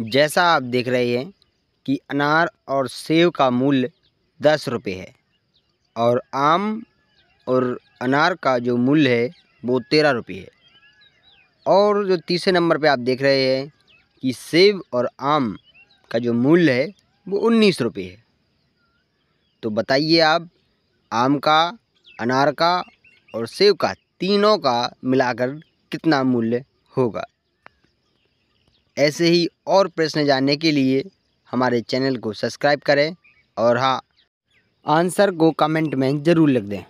जैसा आप देख रहे हैं कि अनार और सेब का मूल्य दस रुपये है और आम और अनार का जो मूल्य है वो तेरह रुपये है और जो तीसरे नंबर पे आप देख रहे हैं कि सेब और आम का जो मूल्य है वो उन्नीस रुपये है तो बताइए आप आम का अनार का और सेब का तीनों का मिलाकर कितना मूल्य होगा ऐसे ही और प्रश्न जानने के लिए हमारे चैनल को सब्सक्राइब करें और हाँ आंसर को कमेंट में ज़रूर लिख दें